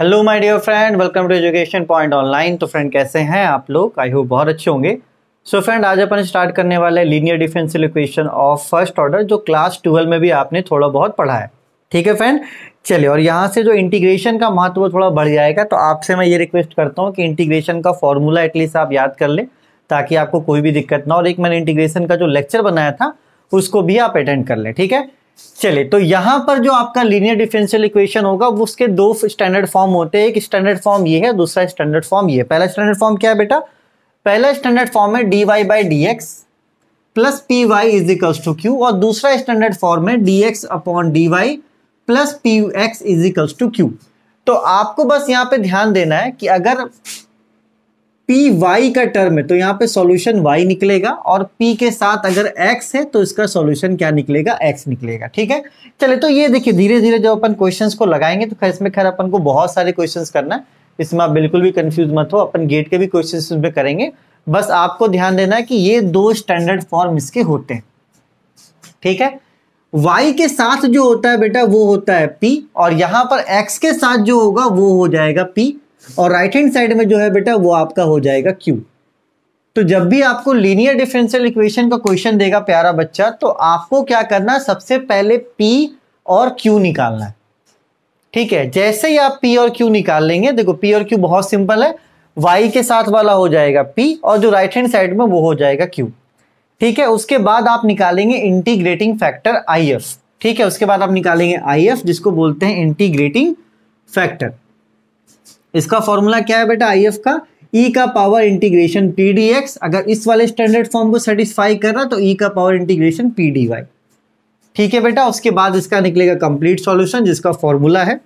hello my dear friend welcome to education point online तो friend कैसे हैं आप लोग आई होप बहुत अच्छे होंगे सो so फ्रेंड आज अपन स्टार्ट करने वाले linear differential equation of first order जो क्लास ट्वेल्व में भी आपने थोड़ा बहुत पढ़ा है ठीक है फ्रेंड चलिए और यहाँ से जो इंटीग्रेशन का महत्व थोड़ा बढ़ जाएगा तो आपसे मैं ये रिक्वेस्ट करता हूँ कि इंटीग्रेशन का फॉर्मूला एटलीस्ट आप याद कर लें ताकि आपको कोई भी दिक्कत ना और एक मैंने इंटीग्रेशन का जो लेक्चर बनाया था उसको भी आप अटेंड कर लें ठीक है चले तो यहां पर जो आपका लीनियर डिफरेंशियल इक्वेशन होगा वो उसके दो स्टैंडर्ड फॉर्म होते हैं एक स्टैंडर्ड फॉर्म ये है दूसरा स्टैंडर्ड फॉर्म ये पहला स्टैंडर्ड फॉर्म क्या है बेटा पहला स्टैंडर्ड फॉर्म है d y by d x plus p y is equals to q और दूसरा स्टैंडर्ड फॉर्म है d x upon d y plus p x is equals to q तो आपको बस यहां पे ध्यान देना है कि अगर पी वाई का टर्म है तो यहाँ पे सॉल्यूशन वाई निकलेगा और पी के साथ अगर एक्स है तो इसका सॉल्यूशन क्या निकलेगा एक्स निकलेगा ठीक है चले तो ये देखिए धीरे धीरे जब अपन क्वेश्चंस को लगाएंगे तो खैर इसमें खैर अपन को बहुत सारे क्वेश्चंस करना है इसमें आप बिल्कुल भी कंफ्यूज मत हो अपन गेट के भी क्वेश्चन इसमें करेंगे बस आपको ध्यान देना है कि ये दो स्टैंडर्ड फॉर्म इसके होते हैं ठीक है y के साथ जो होता है बेटा वो होता है p और यहां पर x के साथ जो होगा वो हो जाएगा p और राइट हैंड साइड में जो है बेटा वो आपका हो जाएगा क्यू तो जब भी आपको लीनियर डिफरेंशियल इक्वेशन का क्वेश्चन देगा प्यारा बच्चा तो आपको क्या करना है सबसे पहले पी और क्यू निकालना है ठीक है जैसे ही आप पी और क्यू निकाल लेंगे देखो पी और क्यू बहुत सिंपल है वाई के साथ वाला हो जाएगा पी और जो राइट हैंड साइड में वो हो जाएगा क्यू ठीक है उसके बाद आप निकालेंगे इंटीग्रेटिंग फैक्टर आई एफ ठीक है उसके बाद आप निकालेंगे आई एफ जिसको बोलते हैं इंटीग्रेटिंग फैक्टर इसका फॉर्मूला क्या है बेटा आई एफ का ई e का power integration p d x अगर इस वाले स्टैंडर्ड फॉर्म को सेटिस्फाई कर रहा तो ई e का power integration p d y ठीक है बेटा उसके बाद इसका निकलेगा कंप्लीट सॉल्यूशन जिसका फॉर्मूला है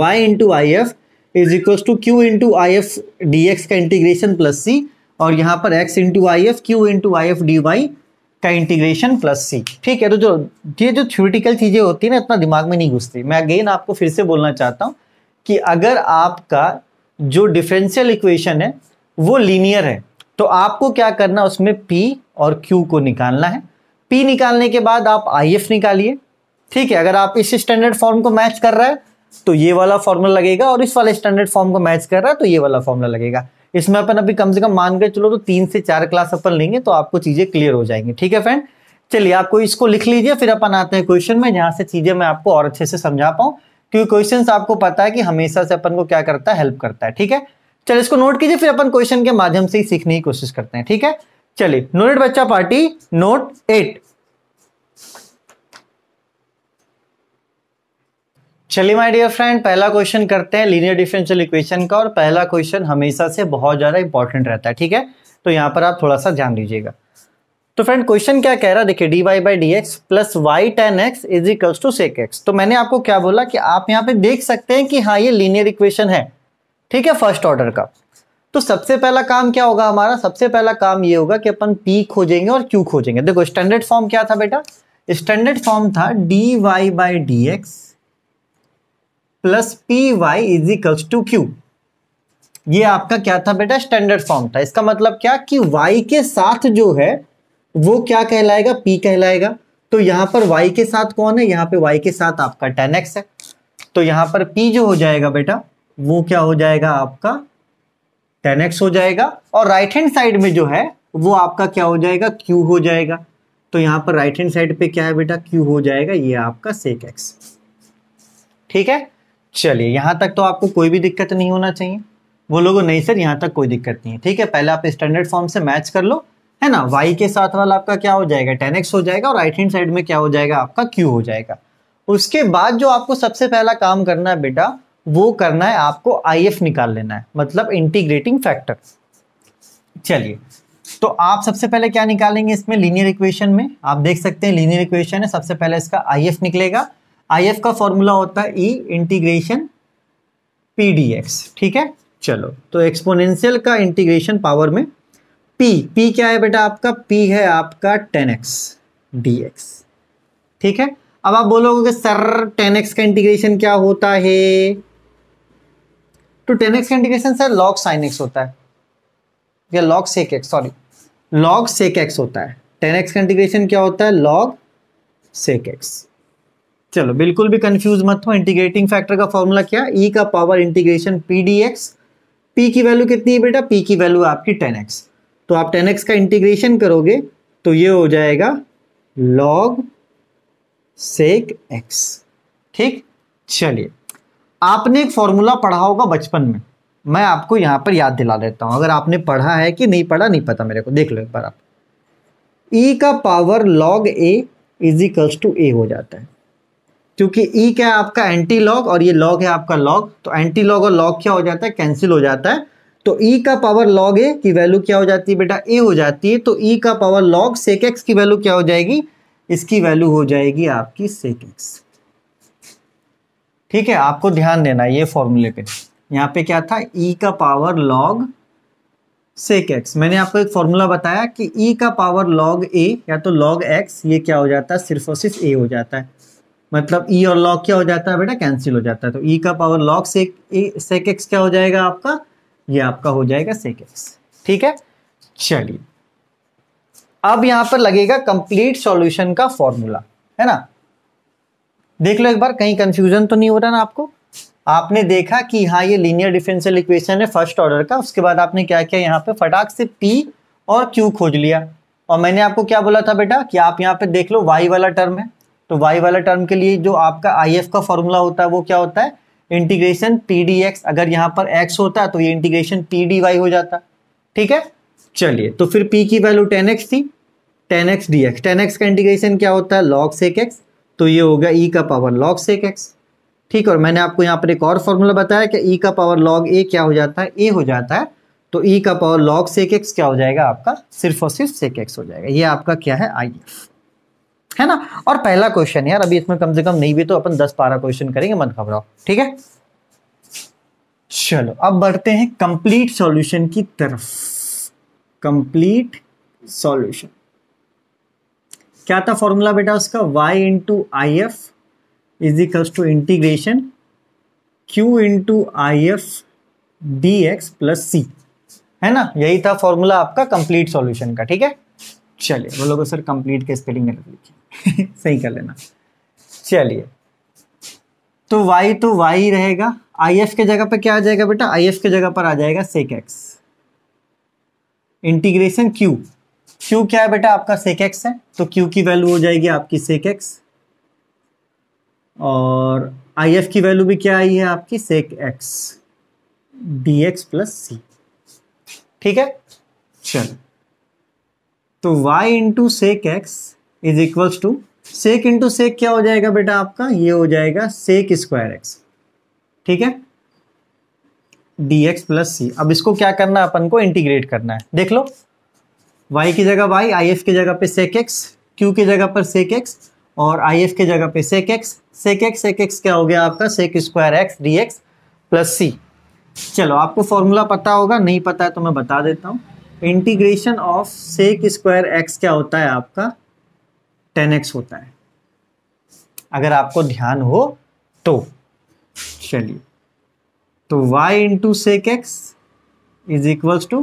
y into I F is equal to q into I F d x का इंटीग्रेशन प्लस सी और यहाँ पर x into I F q into I F d y का इंटीग्रेशन प्लस सी ठीक है तो जो ये जो थ्योरेटिकल चीज़ें होती है ना इतना दिमाग में नहीं घुसती मैं अगेन आपको फिर से बोलना चाहता हूँ कि अगर आपका जो डिफरेंशियल इक्वेशन है वो लीनियर है तो आपको क्या करना उसमें पी और क्यू को निकालना है पी निकालने के बाद आप आई एफ निकालिए ठीक है अगर आप इस स्टैंडर्ड फॉर्म को मैच तो कर रहा है तो ये वाला फॉर्मूला लगेगा और इस वाले स्टैंडर्ड फॉर्म को मैच कर रहा है तो ये वाला फॉर्मूला लगेगा इसमें अपन अभी कम से कम मान कर चलो तो तीन से चार क्लास अपन लेंगे तो आपको चीज़ें क्लियर हो जाएंगी ठीक है फ्रेंड चलिए आपको इसको लिख लीजिए फिर अपन आते हैं क्वेश्चन में जहां से चीज़ें मैं आपको और अच्छे से समझा पाऊँ क्योंकि क्वेश्चन आपको पता है कि हमेशा से अपन को क्या करता है हेल्प करता है ठीक है चलिए इसको नोट कीजिए फिर अपन क्वेश्चन के माध्यम से ही सीखने की कोशिश करते हैं ठीक है चलिए नोटेड बच्चा पार्टी नोट एट चलिए माय डियर फ्रेंड पहला क्वेश्चन करते हैं लीनियर डिफरेंशियल इक्वेशन का और पहला क्वेश्चन हमेशा से बहुत ज़्यादा इंपॉर्टेंट रहता है ठीक है तो यहां पर आप थोड़ा सा ध्यान दीजिएगा तो फ्रेंड क्वेश्चन क्या कह रहा देखिए d y by d x plus y tan x is equals to sec x तो मैंने आपको क्या बोला कि आप यहाँ पे देख सकते हैं कि हाँ ये लीनियर इक्वेशन है ठीक है फर्स्ट ऑर्डर का तो सबसे पहला काम क्या होगा हमारा सबसे पहला काम ये होगा कि अपन पी खोजेंगे और क्यू खोजेंगे देखो स्टैंडर्ड फॉर्म क्या था बेटा स्टैंडर्ड फॉर्म था d y by d x plus p y is equals to q ये आपका क्या था बेटा स्टैंडर्ड फॉर्म था इसका मतलब क्या कि y के साथ जो है वो क्या कहलाएगा पी कहलाएगा तो यहाँ पर वाई के साथ कौन है यहाँ पे वाई के साथ आपका टेन एक्स है तो यहाँ पर पी जो हो जाएगा बेटा वो क्या हो जाएगा आपका टेन एक्स हो जाएगा और राइट हैंड साइड में जो है वो आपका क्या हो जाएगा क्यू हो जाएगा तो यहाँ पर राइट हैंड साइड पे क्या है बेटा क्यू हो जाएगा ये आपका सेक एक्स ठीक है चलिए यहां तक तो आपको कोई भी दिक्कत नहीं होना चाहिए वो लोगों नहीं सर यहां तक कोई दिक्कत नहीं है ठीक है पहले आप स्टैंडर्ड फॉर्म से मैच कर लो है ना वाई के साथ वाला आपका क्या हो जाएगा टेन एक्स हो जाएगा और राइट हैंड साइड में क्या हो जाएगा आपका क्यू हो जाएगा उसके बाद जो आपको सबसे पहला काम करना है बेटा वो करना है आपको आई एफ निकाल लेना है मतलब इंटीग्रेटिंग फैक्टर चलिए तो आप सबसे पहले क्या निकालेंगे इसमें लीनियर इक्वेशन में आप देख सकते हैं लीनियर इक्वेशन है सबसे पहले इसका आई एफ निकलेगा आई एफ का फॉर्मूला होता है e integration p d x ठीक है चलो तो एक्सपोनेंशियल का इंटीग्रेशन पावर में पी पी क्या है बेटा आपका पी है आपका टेन एक्स डी एक्स ठीक है अब आप बोलोगे कि सर टेन एक्स का इंटीग्रेशन क्या होता है तो टेन एक्स का integration sir log sine x होता है या log sec x sorry log sec x होता है टेन एक्स का इंटीग्रेशन क्या होता है लॉग सेक एक्स चलो बिल्कुल भी कंफ्यूज मत हो इंटीग्रेटिंग फैक्टर का फॉर्मूला क्या ई e का power integration p d x p की वैल्यू कितनी है बेटा पी की वैल्यू आपकी टेन एक्स तो आप टेन एक्स का इंटीग्रेशन करोगे तो ये हो जाएगा लॉग सेक एक्स ठीक चलिए आपने एक फॉर्मूला पढ़ा होगा बचपन में मैं आपको यहाँ पर याद दिला देता हूँ अगर आपने पढ़ा है कि नहीं पढ़ा नहीं पता मेरे को देख लो एक बार आप ई e का power log a is equals to a हो जाता है क्योंकि ई e क्या है आपका एंटी लॉग और ये लॉग है आपका लॉग तो एंटी लॉग और लॉग क्या हो जाता है कैंसिल हो जाता है तो e का पावर log a की वैल्यू क्या हो जाती है बेटा a हो जाती है तो e का पावर log sec x की वैल्यू क्या हो जाएगी इसकी वैल्यू हो जाएगी आपकी sec x ठीक है आपको ध्यान देना ये फॉर्मूले पे यहाँ पे क्या था e का पावर log sec x मैंने आपको एक फॉर्मूला बताया कि e का पावर log a या तो log x ये क्या हो जाता है सिर्फ और सिर्फ a हो जाता है मतलब e और log क्या हो जाता है बेटा कैंसिल हो जाता है तो e का power log sec sec x क्या हो जाएगा आपका ये आपका हो जाएगा सेकेंड्स ठीक है चलिए अब यहां पर लगेगा कंप्लीट सॉल्यूशन का फॉर्मूला है ना देख लो एक बार कहीं कंफ्यूजन तो नहीं हो रहा ना आपको आपने देखा कि हाँ ये लीनियर डिफरेंशियल इक्वेशन है फर्स्ट ऑर्डर का उसके बाद आपने क्या किया यहाँ पे फटाक से पी और क्यू खोज लिया और मैंने आपको क्या बोला था बेटा कि आप यहाँ पे देख लो वाई वाला टर्म है तो वाई वाला टर्म के लिए जो आपका आई एफ का फॉर्मूला होता है वो क्या होता है इंटीग्रेशन पी डी एक्स अगर यहाँ पर एक्स होता तो ये इंटीग्रेशन पी डी वाई हो जाता ठीक है चलिए तो फिर पी की वैल्यू टेन एक्स थी tan x d x tan x का इंटीग्रेशन क्या होता है लॉग सेक एक्स तो ये होगा ई e का पावर लॉग सेक एक्स ठीक और मैंने आपको यहाँ पर एक और फॉर्मूला बताया कि ई e का पावर लॉग ए क्या हो जाता है ए हो जाता है तो ई e का पावर लॉग सेक एक्स क्या हो जाएगा आपका सिर्फ और सिर्फ सेक एक्स हो जाएगा ये आपका क्या है आई एफ है ना और पहला क्वेश्चन यार अभी इसमें कम से कम नहीं भी तो अपन दस बारह क्वेश्चन करेंगे मत घबराओ ठीक है चलो अब बढ़ते हैं कंप्लीट सॉल्यूशन की तरफ कंप्लीट सॉल्यूशन क्या था फॉर्मूला बेटा उसका y into I F is equals to integration q into I F d x plus c है ना यही था फॉर्मूला आपका कंप्लीट सॉल्यूशन का ठीक है चलिए वो लोग सर कंप्लीट के स्पेलिंग गलत लिखी सही कर लेना चलिए तो वाई तो वाई रहेगा आई एफ के जगह पर क्या आ जाएगा बेटा आई एफ के जगह पर आ जाएगा sec x integration q q क्या है बेटा आपका सेक एक्स है तो क्यू की वैल्यू हो जाएगी आपकी सेक एक्स और आई एफ की वैल्यू भी क्या आई है आपकी sec x d x plus c ठीक है चलो तो y into sec x is equals to sec into sec क्या हो जाएगा बेटा आपका ये हो जाएगा सेक स्क्वायर एक्स ठीक है dx एक्स प्लस सी अब इसको क्या करना है अपन को इंटीग्रेट करना है देख लो y की जगह y, आई एफ की जगह पे सेक एक्स क्यू की जगह पर सेक एक्स और आई एफ की जगह पे sec x sec x sec x क्या हो गया आपका sec square x d x plus c चलो आपको फॉर्मूला पता होगा नहीं पता है तो मैं बता देता हूँ integration of sec square x क्या होता है आपका टेन एक्स होता है अगर आपको ध्यान हो तो चलिए तो y into sec x is equals to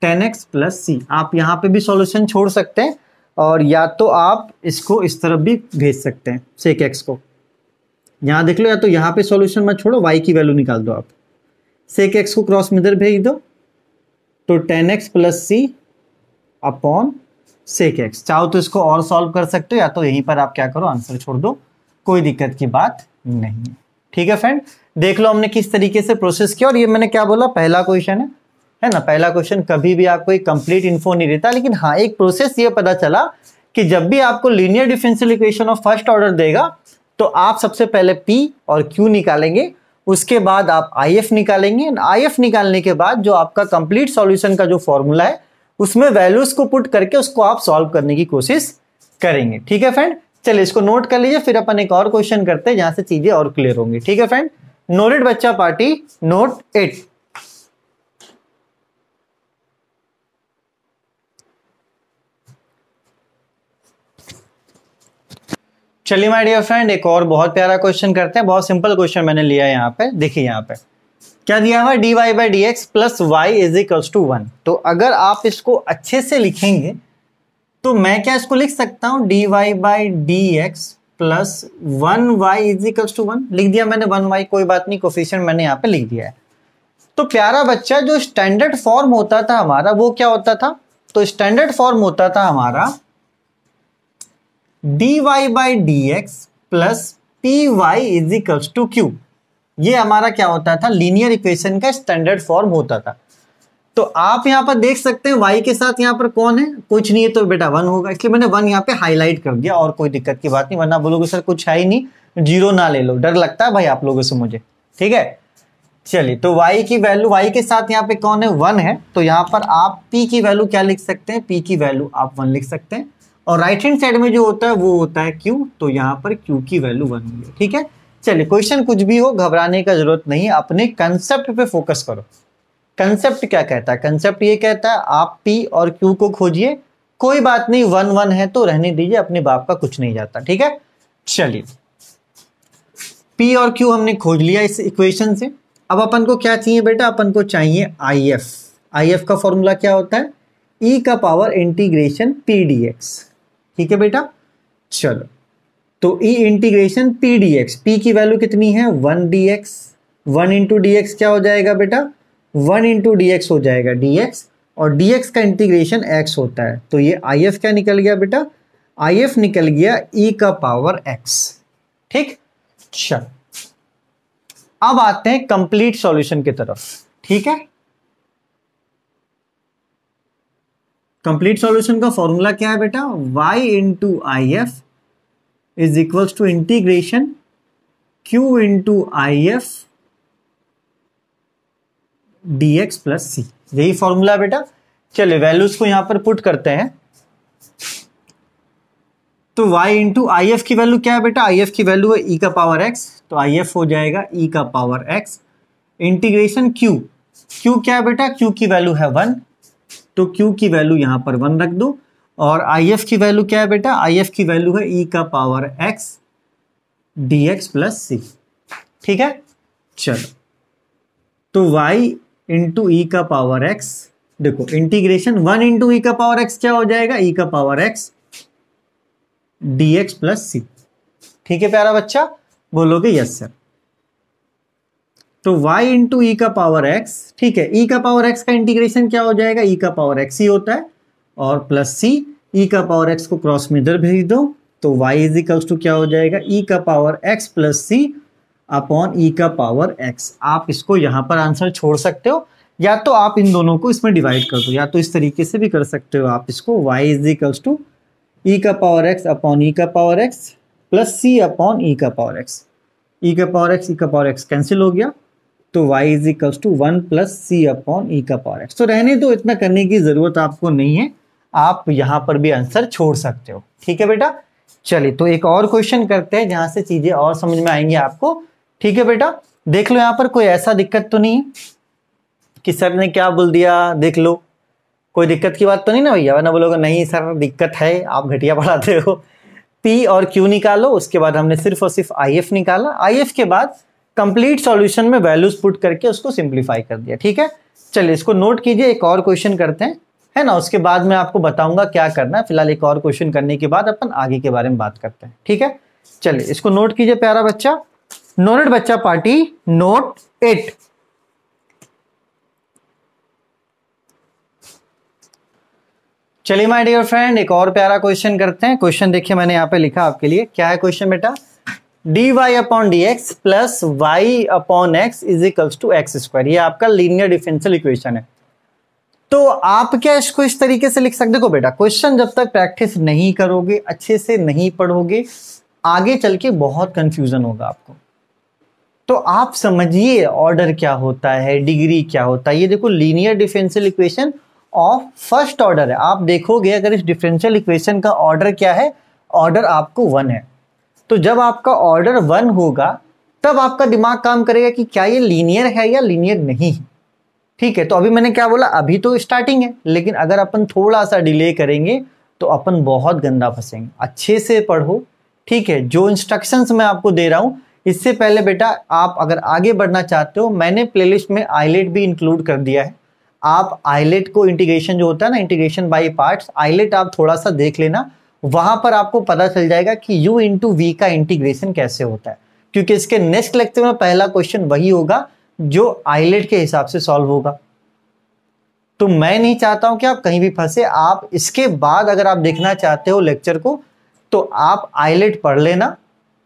tan x plus c आप यहां पे भी सॉल्यूशन छोड़ सकते हैं और या तो आप इसको इस तरफ भी भेज सकते हैं सेक एक्स को यहां देख लो या तो यहां पे सॉल्यूशन मत छोड़ो वाई की वैल्यू निकाल दो आप सेक एक्स को क्रॉस में इधर भेज दो तो tan x plus c upon sec x चाहो तो इसको और सॉल्व कर सकते हो या तो यहीं पर आप क्या करो आंसर छोड़ दो कोई दिक्कत की बात नहीं है ठीक है फ्रेंड देख लो हमने किस तरीके से प्रोसेस किया और ये मैंने क्या बोला पहला क्वेश्चन है है ना पहला क्वेश्चन कभी भी आपको एक कंप्लीट इन्फो नहीं देता लेकिन हाँ एक प्रोसेस ये पता चला कि जब भी आपको linear differential equation of first order देगा तो आप सबसे पहले पी और क्यू निकालेंगे उसके बाद आप आई निकालेंगे एंड आई निकालने के बाद जो आपका कंप्लीट सॉल्यूशन का जो फॉर्मूला है उसमें वैल्यूज को पुट करके उसको आप सॉल्व करने की कोशिश करेंगे ठीक है फ्रेंड चलिए इसको नोट कर लीजिए फिर अपन एक और क्वेश्चन करते हैं जहां से चीजें और क्लियर होंगी ठीक है फ्रेंड नोटेड बच्चा पार्टी नोट एट चलिए माय डियर फ्रेंड एक और बहुत प्यारा क्वेश्चन करते हैं बहुत सिंपल क्वेश्चन मैंने लिया है यहाँ पे देखिए यहाँ पे क्या दिया हुआ d y by d x plus y is equals to one तो अगर आप इसको अच्छे से लिखेंगे तो मैं क्या इसको लिख सकता हूँ d y by d x plus one y is equals to one लिख दिया मैंने वन वाई कोई बात नहीं कोफिशियंट मैंने यहाँ पे लिख दिया है तो प्यारा बच्चा जो स्टैंडर्ड फॉर्म होता था हमारा वो क्या होता था तो स्टैंडर्ड फॉर्म होता था हमारा d y by d x plus p y is equals to q ये हमारा क्या होता था लीनियर इक्वेशन का स्टैंडर्ड फॉर्म होता था तो आप यहाँ पर देख सकते हैं y के साथ यहाँ पर कौन है कुछ नहीं है तो बेटा वन होगा इसलिए मैंने वन यहाँ पे हाईलाइट कर दिया और कोई दिक्कत की बात नहीं वरना बोलोगे सर कुछ है ही नहीं जीरो ना ले लो डर लगता है भाई आप लोगों से मुझे ठीक है चलिए तो y की वैल्यू y के साथ यहाँ पे कौन है वन है तो यहाँ पर आप p की वैल्यू क्या लिख सकते हैं p की वैल्यू आप वन लिख सकते हैं और राइट हैंड साइड में जो होता है वो होता है क्यू तो यहाँ पर क्यू की वैल्यू वन है ठीक है चलिए क्वेश्चन कुछ भी हो घबराने का जरूरत नहीं अपने कंसेप्ट पे फोकस करो कंसेप्ट क्या कहता है कंसेप्ट ये कहता है आप पी और क्यू को खोजिए कोई बात नहीं वन वन है तो रहने दीजिए अपने बाप का कुछ नहीं जाता ठीक है चलिए पी और क्यू हमने खोज लिया इस इक्वेशन से अब अपन को क्या चाहिए बेटा अपन को चाहिए आई एफ आई एफ का फॉर्मूला क्या होता है ई e का power integration p d x ठीक है बेटा चलो तो e integration p d x p की वैल्यू कितनी है one d x one into d x क्या हो जाएगा बेटा वन इंटू डी एक्स हो जाएगा डी एक्स और डी एक्स का इंटीग्रेशन एक्स होता है तो ये आई एफ क्या निकल गया बेटा आई एफ निकल गया ई e का पावर एक्स ठीक चल अब आते हैं कंप्लीट सॉल्यूशन की तरफ ठीक है कंप्लीट सॉल्यूशन का फॉर्मूला क्या है बेटा y into I F is equals to integration q into I F d x plus c यही फॉर्मूला है बेटा चलिए वैल्यूज को यहां पर पुट करते हैं तो y इंटू आई एफ की वैल्यू क्या है बेटा आई एफ की वैल्यू है ई e का पावर x तो आई एफ हो जाएगा ई e का power x integration q q क्या है बेटा q की वैल्यू है वन तो क्यू की वैल्यू यहाँ पर वन रख दो और आई की वैल्यू क्या है बेटा आई एफ की वैल्यू है ई e का power x d x plus c ठीक है चलो तो वाई इंटू ई का पावर एक्स देखो इंटीग्रेशन वन इंटू ई का पावर एक्स क्या हो जाएगा ई e का power x d x plus c ठीक है प्यारा बच्चा बोलोगे यस सर तो y इंटू ई का पावर x ठीक है e का पावर x का इंटीग्रेशन क्या हो जाएगा e का पावर x ही होता है और प्लस c e का पावर x को क्रॉस में इधर भेज दो तो y इज इक्वल्स टू क्या हो जाएगा e का power x plus c upon e का पावर x आप इसको यहाँ पर आंसर छोड़ सकते हो या तो आप इन दोनों को इसमें डिवाइड कर दो या तो इस तरीके से भी कर सकते हो आप इसको y is equals to e का पावर x अपॉन ई का power x plus c upon e का पावर x ई का पावर x ई का पावर x कैंसिल हो गया तो y is equal to one plus c upon e का power x तो रहने दो इतना करने की ज़रूरत आपको नहीं है आप यहाँ पर भी आंसर छोड़ सकते हो ठीक है बेटा चलिए तो एक और क्वेश्चन करते हैं जहां से चीज़ें और समझ में आएंगी आपको ठीक है बेटा देख लो यहाँ पर कोई ऐसा दिक्कत तो नहीं कि सर ने क्या बोल दिया देख लो कोई दिक्कत की बात तो नहीं ना भैया वरना बोलोगे नहीं सर दिक्कत है आप घटिया पढ़ाते हो पी और क्यू निकालो उसके बाद हमने सिर्फ और सिर्फ आई एफ निकाला आई एफ के बाद कंप्लीट सॉल्यूशन में वैल्यूज पुट करके उसको सिंप्लीफाई कर दिया ठीक है चलिए इसको नोट कीजिए एक और क्वेश्चन करते हैं है ना उसके बाद मैं आपको बताऊंगा क्या करना है फिलहाल एक और क्वेश्चन करने के बाद अपन आगे के बारे में बात करते हैं ठीक है चलिए इसको नोट कीजिए प्यारा बच्चा नोनेट बच्चा पार्टी नोट एट चलिए माय डियर फ्रेंड एक और प्यारा क्वेश्चन करते हैं क्वेश्चन देखिए मैंने यहाँ पे लिखा आपके लिए क्या है क्वेश्चन बेटा d y upon d x plus y upon x is equals to x square ये आपका लीनियर डिफरेंशियल इक्वेशन है तो आप क्या इसको इस तरीके से लिख सकते हो बेटा क्वेश्चन जब तक प्रैक्टिस नहीं करोगे अच्छे से नहीं पढ़ोगे आगे चल के बहुत कंफ्यूजन होगा आपको तो आप समझिए ऑर्डर क्या होता है डिग्री क्या होता है ये देखो linear differential equation of first order है आप देखोगे अगर इस डिफरेंशियल इक्वेशन का ऑर्डर क्या है ऑर्डर आपको वन है तो जब आपका ऑर्डर वन होगा तब आपका दिमाग काम करेगा कि क्या ये लीनियर है या लीनियर नहीं है ठीक है तो अभी मैंने क्या बोला अभी तो स्टार्टिंग है लेकिन अगर अपन थोड़ा सा डिले करेंगे तो अपन बहुत गंदा फंसेंगे अच्छे से पढ़ो ठीक है जो इंस्ट्रक्शंस मैं आपको दे रहा हूँ इससे पहले बेटा आप अगर आगे बढ़ना चाहते हो मैंने प्लेलिस्ट में आईलेट भी इंक्लूड कर दिया है आप आईलेट को इंटीग्रेशन जो होता है ना इंटीग्रेशन बाई पार्ट आईलेट आप थोड़ा सा देख लेना वहां पर आपको पता चल जाएगा कि u इंटू वी का इंटीग्रेशन कैसे होता है क्योंकि इसके नेक्स्ट लेक्चर में पहला क्वेश्चन वही होगा जो आईलेट के हिसाब से सॉल्व होगा तो मैं नहीं चाहता हूं कि आप कहीं भी फंसे आप इसके बाद अगर आप देखना चाहते हो लेक्चर को तो आप आईलेट पढ़ लेना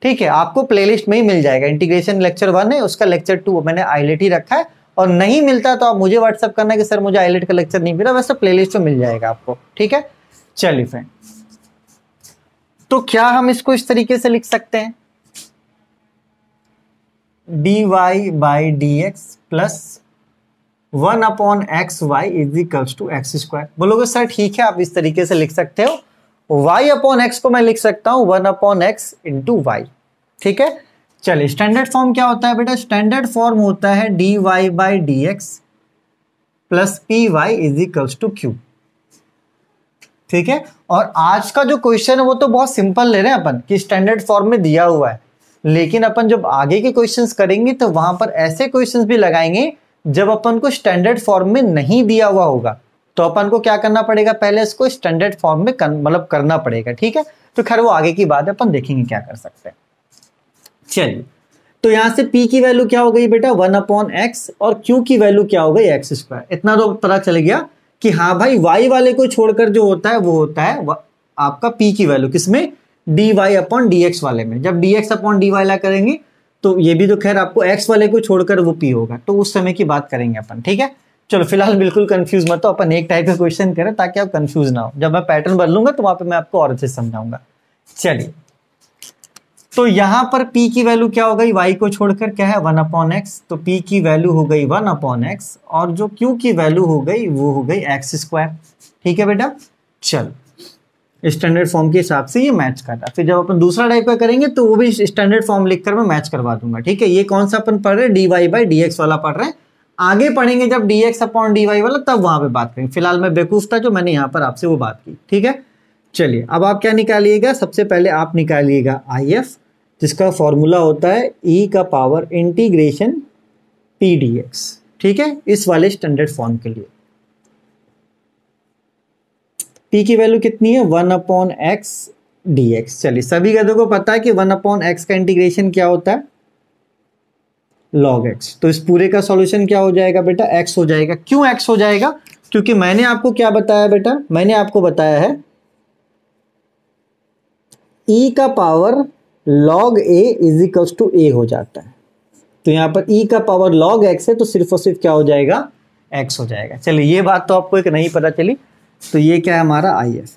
ठीक है आपको प्लेलिस्ट में ही मिल जाएगा इंटीग्रेशन लेक्चर वन है उसका लेक्चर टू मैंने आईलेट ही रखा है और नहीं मिलता तो आप मुझे व्हाट्सअप करना कि सर मुझे आईलेट का लेक्चर नहीं मिला वैसे प्लेलिस्ट में मिल जाएगा आपको ठीक है चलिए फ्रेंड तो क्या हम इसको इस तरीके से लिख सकते हैं d y by d x plus one upon x y is equals to x square बोलोगे सर ठीक है आप इस तरीके से लिख सकते हो वाई अपॉन एक्स को मैं लिख सकता हूं one upon x into y ठीक है चलिए स्टैंडर्ड फॉर्म क्या होता है बेटा स्टैंडर्ड फॉर्म होता है d y by d x plus p y is equals to q ठीक है और आज का जो क्वेश्चन है वो तो बहुत सिंपल ले रहे हैं अपन कि स्टैंडर्ड फॉर्म में दिया हुआ है लेकिन अपन जब आगे के क्वेश्चंस करेंगे तो वहां पर ऐसे क्वेश्चंस भी लगाएंगे जब अपन को स्टैंडर्ड फॉर्म में नहीं दिया हुआ होगा तो अपन को क्या करना पड़ेगा पहले इसको स्टैंडर्ड फॉर्म में मतलब करना पड़ेगा ठीक है तो खैर वो आगे की बात है अपन देखेंगे क्या कर सकते हैं चलिए तो यहां से पी की वैल्यू क्या हो गई बेटा वन अपॉन एक्स और क्यू की वैल्यू क्या हो गई एक्स स्क्वायर इतना तो पता चल गया कि हाँ भाई वाई वाले को छोड़कर जो होता है वो होता है आपका पी की वैल्यू किसमें d y upon d x वाले में जब d x upon d y करेंगे तो ये भी तो खैर आपको एक्स वाले को छोड़कर वो पी होगा तो उस समय की बात करेंगे अपन ठीक है चलो फिलहाल बिल्कुल कंफ्यूज मत हो अपन एक टाइप का क्वेश्चन करें ताकि आप कंफ्यूज ना हो जब मैं पैटर्न बदलूंगा तो वहां पे मैं आपको और अच्छे समझाऊंगा चलिए तो यहाँ पर p की वैल्यू क्या हो गई y को छोड़कर क्या है वन अपॉन एक्स तो p की वैल्यू हो गई वन अपॉन एक्स और जो q की वैल्यू हो गई वो हो गई एक्स स्क्वायर ठीक है बेटा चल स्टैंडर्ड फॉर्म के हिसाब से ये मैच कर रहा फिर जब अपन दूसरा टाइप का करेंगे तो वो भी स्टैंडर्ड फॉर्म लिखकर मैं मैच करवा दूंगा ठीक है ये कौन सा अपन पढ़ रहे d y by d x वाला पढ़ रहे हैं आगे पढ़ेंगे जब d x upon d y वाला तब वहां पे बात करेंगे फिलहाल मैं बेकूफ था जो मैंने यहाँ पर आपसे वो बात की ठीक है चलिए अब आप क्या निकालिएगा सबसे पहले आप निकालिएगा आई एफ जिसका फॉर्मूला होता है ई e का power integration p d x ठीक है इस वाले स्टैंडर्ड फॉर्म के लिए पी की वैल्यू कितनी है one upon x d x चलिए सभी गधों को पता है कि वन अपॉन एक्स का इंटीग्रेशन क्या होता है लॉग एक्स तो इस पूरे का सॉल्यूशन क्या हो जाएगा बेटा एक्स हो जाएगा क्यों एक्स हो जाएगा क्योंकि मैंने आपको क्या बताया बेटा मैंने आपको बताया है ई e का power log a is equals to a हो जाता है तो यहाँ पर ई e का पावर लॉग एक्स है तो सिर्फ और सिर्फ क्या हो जाएगा एक्स हो जाएगा चलिए ये बात तो आपको एक नहीं पता चली तो ये क्या है हमारा आई एस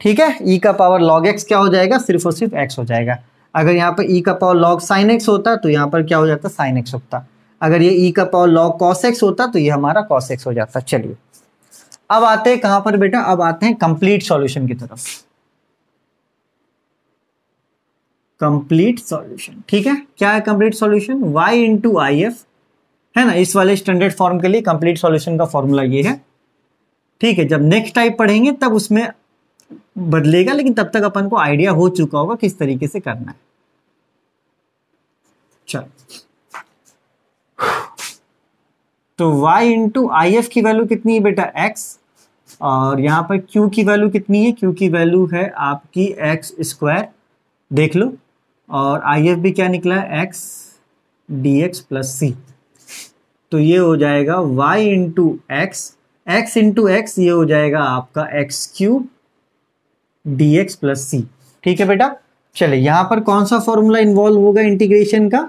ठीक है ई e का पावर लॉग एक्स क्या हो जाएगा सिर्फ और सिर्फ एक्स हो जाएगा अगर यहाँ पर ई e का पावर लॉग साइन एक्स होता तो यहाँ पर क्या हो जाता साइन एक्स होता अगर ये ई e का पावर लॉग कॉस एक्स होता तो ये हमारा कॉस एक्स हो जाता चलिए अब आते हैं कहाँ पर बेटा अब आते हैं कंप्लीट सॉल्यूशन की तरफ कंप्लीट सॉल्यूशन ठीक है क्या है complete solution y into I F है ना इस वाले स्टैंडर्ड फॉर्म के लिए कंप्लीट सॉल्यूशन का फॉर्मूला ये है ठीक है जब नेक्स्ट टाइप पढ़ेंगे तब उसमें बदलेगा लेकिन तब तक अपन को आइडिया हो चुका होगा किस तरीके से करना है चल तो y इंटू आई एफ की वैल्यू कितनी है बेटा x और यहां पर q की वैल्यू कितनी है q की वैल्यू है आपकी एक्स स्क्वायर देख लो और आई एफ भी क्या निकला x d x plus c तो ये हो जाएगा y into x x into x ये हो जाएगा आपका x cube d x plus c ठीक है बेटा चले यहां पर कौन सा फॉर्मूला इन्वॉल्व होगा इंटीग्रेशन का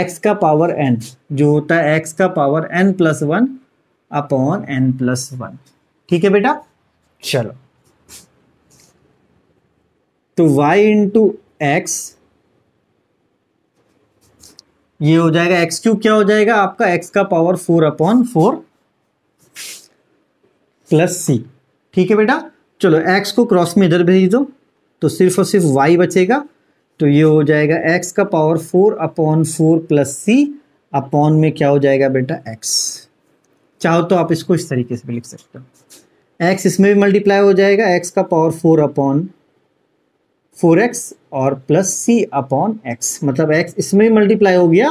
एक्स का पावर एन जो होता है एक्स का power n plus one upon n plus one ठीक है बेटा चलो तो y इंटू एक्स ये हो जाएगा एक्स क्यूब क्या हो जाएगा आपका एक्स का power four upon four plus c ठीक है बेटा चलो एक्स को क्रॉस में इधर भेज दो तो सिर्फ और सिर्फ वाई बचेगा तो ये हो जाएगा एक्स का power four upon four plus c upon में क्या हो जाएगा बेटा एक्स चाहो तो आप इसको इस तरीके से भी लिख सकते हो एक्स इसमें भी मल्टीप्लाई हो जाएगा एक्स का power four upon four x और प्लस सी अपॉन एक्स मतलब एक्स इसमें भी मल्टीप्लाई हो गया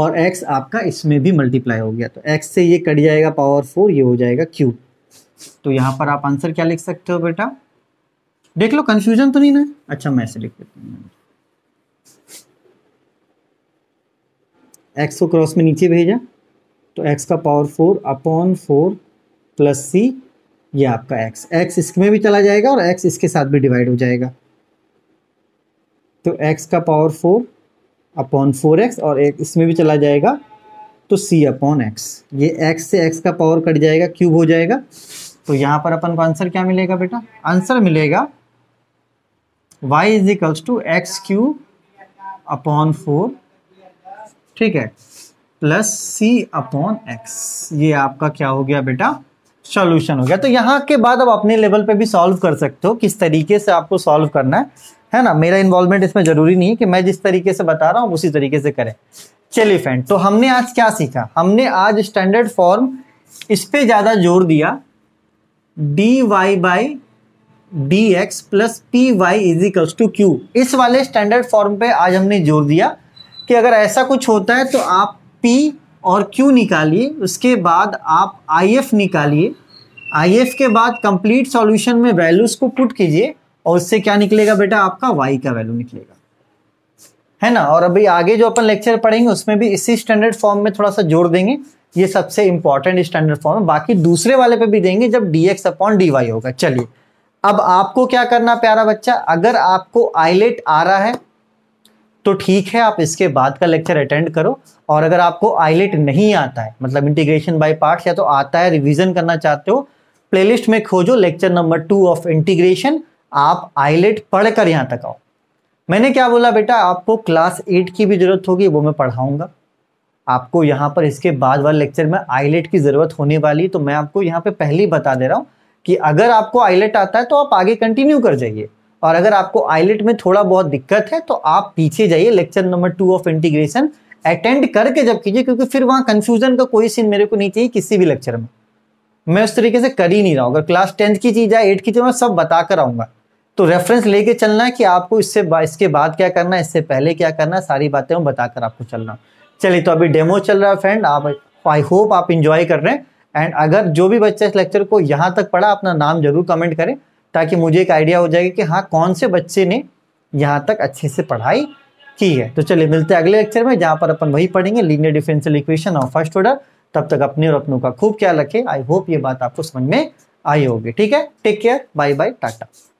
और एक्स आपका इसमें भी मल्टीप्लाई हो गया तो एक्स से ये कट जाएगा पावर फोर ये हो जाएगा क्यूब तो यहाँ पर आप आंसर क्या लिख सकते हो बेटा देख लो कंफ्यूजन तो नहीं ना अच्छा मैं ऐसे लिख देता हूँ एक्स को क्रॉस में नीचे भेजा तो एक्स का power four upon four plus c ये आपका एक्स एक्स इसमें भी चला जाएगा और एक्स इसके साथ भी डिवाइड हो जाएगा तो x का power four upon four x और एक इसमें भी चला जाएगा तो c अपॉन एक्स ये x से x का पावर कट जाएगा क्यूब हो जाएगा तो यहाँ पर अपन को आंसर क्या मिलेगा बेटा आंसर मिलेगा y is equals to x cube upon four ठीक है प्लस c अपॉन एक्स ये आपका क्या हो गया बेटा सॉल्यूशन हो गया तो यहाँ के बाद अब अपने लेवल पे भी सॉल्व कर सकते हो किस तरीके से आपको सॉल्व करना है है ना मेरा इन्वॉल्वमेंट इसमें जरूरी नहीं है कि मैं जिस तरीके से बता रहा हूँ उसी तरीके से करें चलिए फ्रेंड तो हमने आज क्या सीखा हमने आज स्टैंडर्ड फॉर्म इस पर ज़्यादा जोर दिया d y by d x plus p y is equals to q इस वाले स्टैंडर्ड फॉर्म पे आज हमने जोर दिया कि अगर ऐसा कुछ होता है तो आप पी और क्यू निकालिए उसके बाद आप आई एफ निकालिए आई एफ के बाद कंप्लीट सॉल्यूशन में वैल्यूज़ को पुट कीजिए और उससे क्या निकलेगा बेटा आपका वाई का वैल्यू निकलेगा है ना और अभी आगे जो अपन लेक्चर पढ़ेंगे उसमें भी इसी स्टैंडर्ड फॉर्म में थोड़ा सा जोड़ देंगे ये सबसे इंपॉर्टेंट स्टैंडर्ड फॉर्म है बाकी दूसरे वाले पे भी देंगे जब d x upon d y होगा चलिए अब आपको क्या करना प्यारा बच्चा अगर आपको आईलेट आ रहा है तो ठीक है आप इसके बाद का लेक्चर अटेंड करो और अगर आपको आईलेट नहीं आता है मतलब इंटीग्रेशन बाय पार्ट्स या तो आता है रिवीजन करना चाहते हो प्लेलिस्ट में खोजो lecture number two of integration आप आईलेट पढ़कर यहाँ तक आओ मैंने क्या बोला बेटा आपको क्लास एट की भी ज़रूरत होगी वो मैं पढ़ाऊंगा आपको यहाँ पर इसके बाद वाले लेक्चर में आईलेट की ज़रूरत होने वाली तो मैं आपको यहाँ पे पहले ही बता दे रहा हूँ कि अगर आपको आईलेट आता है तो आप आगे कंटिन्यू कर जाइए और अगर आपको आईलेट में थोड़ा बहुत दिक्कत है तो आप पीछे जाइए lecture number two of integration attend करके जब कीजिए क्योंकि फिर वहाँ कंफ्यूजन का कोई सीन मेरे को नहीं चाहिए किसी भी लेक्चर में मैं उस तरीके से कर ही नहीं रहा हूँ अगर क्लास टेंथ की चीज़ है एट की चीज़ मैं सब बताकर आऊंगा आऊँगा तो रेफरेंस लेके चलना है कि आपको इससे इसके बाद क्या करना है इससे पहले क्या करना है सारी बातें हम बताकर आपको चलना चलिए तो अभी डेमो चल रहा है फ्रेंड आप आई होप आप इंजॉय कर रहे हैं एंड अगर जो भी बच्चा इस लेक्चर को यहाँ तक पढ़ा अपना नाम जरूर कमेंट करें ताकि मुझे एक आइडिया हो जाएगा कि हाँ कौन से बच्चे ने यहाँ तक अच्छे से पढ़ाई की है तो चलिए मिलते हैं अगले लेक्चर में जहाँ पर अपन वही पढ़ेंगे linear differential equation of first order तब तक अपने और अपनों का खूब ख्याल रखें आई होप ये बात आपको समझ में आई होगी ठीक है take care bye bye Tata